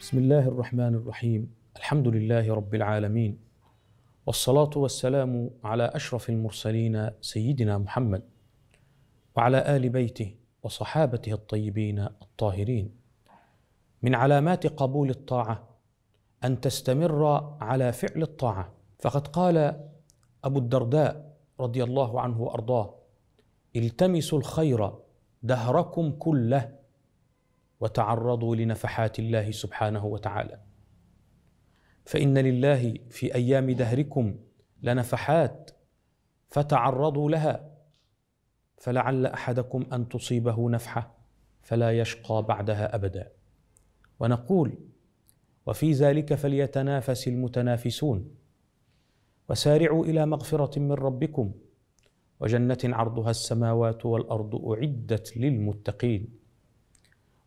بسم الله الرحمن الرحيم الحمد لله رب العالمين والصلاه والسلام على اشرف المرسلين سيدنا محمد وعلى ال بيته وصحابته الطيبين الطاهرين من علامات قبول الطاعه ان تستمر على فعل الطاعه فقد قال ابو الدرداء رضي الله عنه وارضاه التمسوا الخير دهركم كله وتعرضوا لنفحات الله سبحانه وتعالى فان لله في ايام دهركم لنفحات فتعرضوا لها فلعل احدكم ان تصيبه نفحه فلا يشقى بعدها ابدا ونقول وفي ذلك فليتنافس المتنافسون وسارعوا الى مغفره من ربكم وجنه عرضها السماوات والارض اعدت للمتقين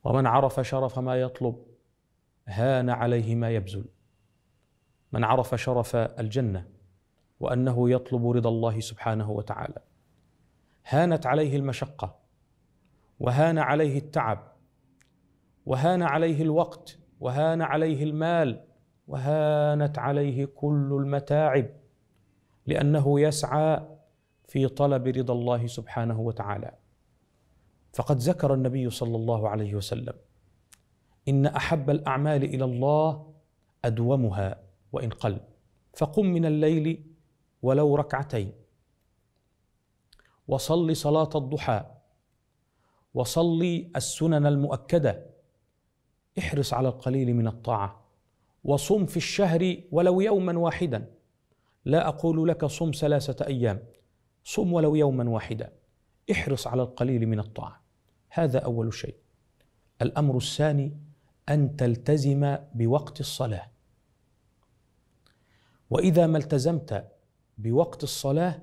ومن عرف شرف ما يطلب هان عليه ما يبذل من عرف شرف الجنه وانه يطلب رضا الله سبحانه وتعالى هانت عليه المشقه وهان عليه التعب وهان عليه الوقت وهان عليه المال وهانت عليه كل المتاعب لانه يسعى في طلب رضا الله سبحانه وتعالى فقد ذكر النبي صلى الله عليه وسلم ان احب الاعمال الى الله ادومها وان قل فقم من الليل ولو ركعتين وصل صلاه الضحى وصل السنن المؤكده احرص على القليل من الطاعه وصم في الشهر ولو يوما واحدا لا اقول لك صم ثلاثه ايام صم ولو يوما واحدا احرص على القليل من الطاعه هذا اول شيء الامر الثاني ان تلتزم بوقت الصلاه واذا ما التزمت بوقت الصلاه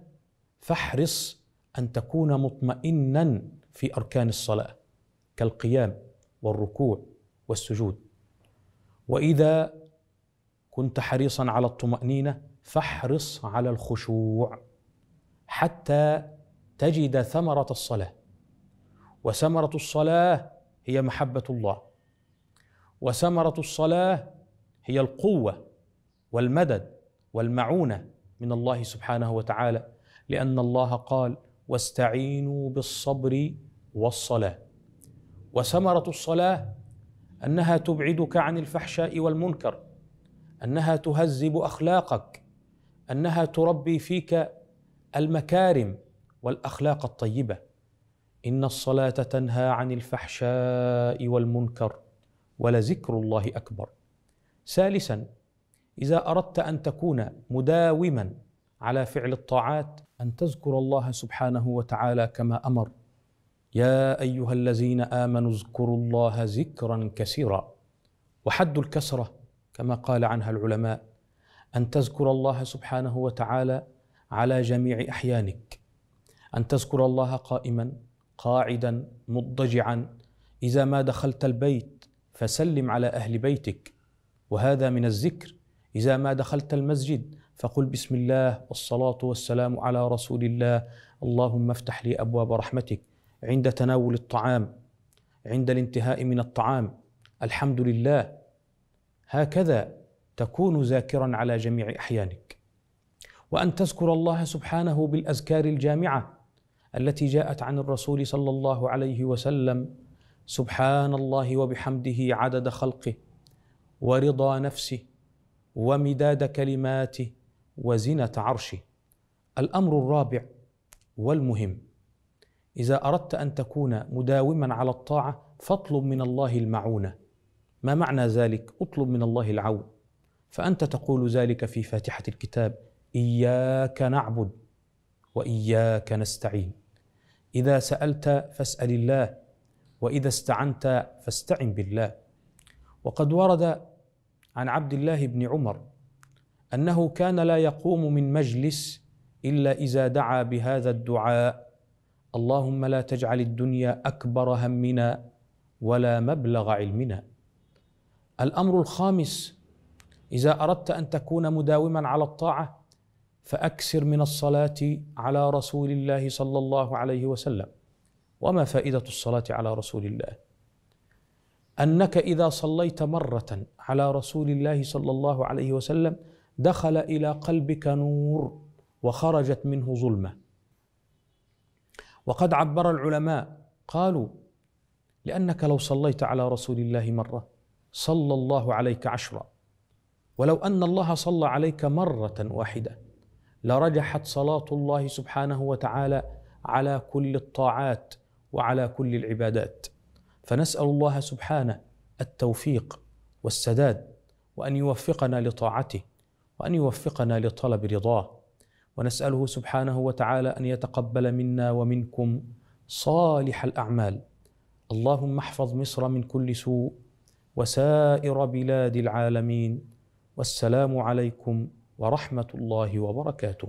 فاحرص ان تكون مطمئنا في اركان الصلاه كالقيام والركوع والسجود واذا كنت حريصا على الطمانينه فاحرص على الخشوع حتى تجد ثمره الصلاه وثمرة الصلاة هي محبة الله وثمرة الصلاة هي القوة والمدد والمعونة من الله سبحانه وتعالى لأن الله قال واستعينوا بالصبر والصلاة وثمرة الصلاة أنها تبعدك عن الفحشاء والمنكر أنها تهذب أخلاقك أنها تربي فيك المكارم والأخلاق الطيبة ان الصلاه تنهى عن الفحشاء والمنكر ولذكر الله اكبر ثالثا اذا اردت ان تكون مداوما على فعل الطاعات ان تذكر الله سبحانه وتعالى كما امر يا ايها الذين امنوا اذكروا الله ذكرا كثيرا وحد الكسره كما قال عنها العلماء ان تذكر الله سبحانه وتعالى على جميع احيانك ان تذكر الله قائما قاعدا مضطجعا اذا ما دخلت البيت فسلم على اهل بيتك وهذا من الذكر اذا ما دخلت المسجد فقل بسم الله والصلاه والسلام على رسول الله اللهم افتح لي ابواب رحمتك عند تناول الطعام عند الانتهاء من الطعام الحمد لله هكذا تكون ذاكرا على جميع احيانك وان تذكر الله سبحانه بالاذكار الجامعه التي جاءت عن الرسول صلى الله عليه وسلم سبحان الله وبحمده عدد خلقه ورضا نفسه ومداد كلماته وزنه عرشه الامر الرابع والمهم اذا اردت ان تكون مداوما على الطاعه فاطلب من الله المعونه ما معنى ذلك اطلب من الله العون فانت تقول ذلك في فاتحه الكتاب اياك نعبد واياك نستعين اذا سالت فاسال الله واذا استعنت فاستعن بالله وقد ورد عن عبد الله بن عمر انه كان لا يقوم من مجلس الا اذا دعا بهذا الدعاء اللهم لا تجعل الدنيا اكبر همنا ولا مبلغ علمنا الامر الخامس اذا اردت ان تكون مداوما على الطاعه فاكثر من الصلاه على رسول الله صلى الله عليه وسلم وما فائده الصلاه على رسول الله انك اذا صليت مره على رسول الله صلى الله عليه وسلم دخل الى قلبك نور وخرجت منه ظلمه وقد عبر العلماء قالوا لانك لو صليت على رسول الله مره صلى الله عليك عشرا ولو ان الله صلى عليك مره واحده لرجحت صلاه الله سبحانه وتعالى على كل الطاعات وعلى كل العبادات فنسال الله سبحانه التوفيق والسداد وان يوفقنا لطاعته وان يوفقنا لطلب رضاه ونساله سبحانه وتعالى ان يتقبل منا ومنكم صالح الاعمال اللهم احفظ مصر من كل سوء وسائر بلاد العالمين والسلام عليكم ورحمه الله وبركاته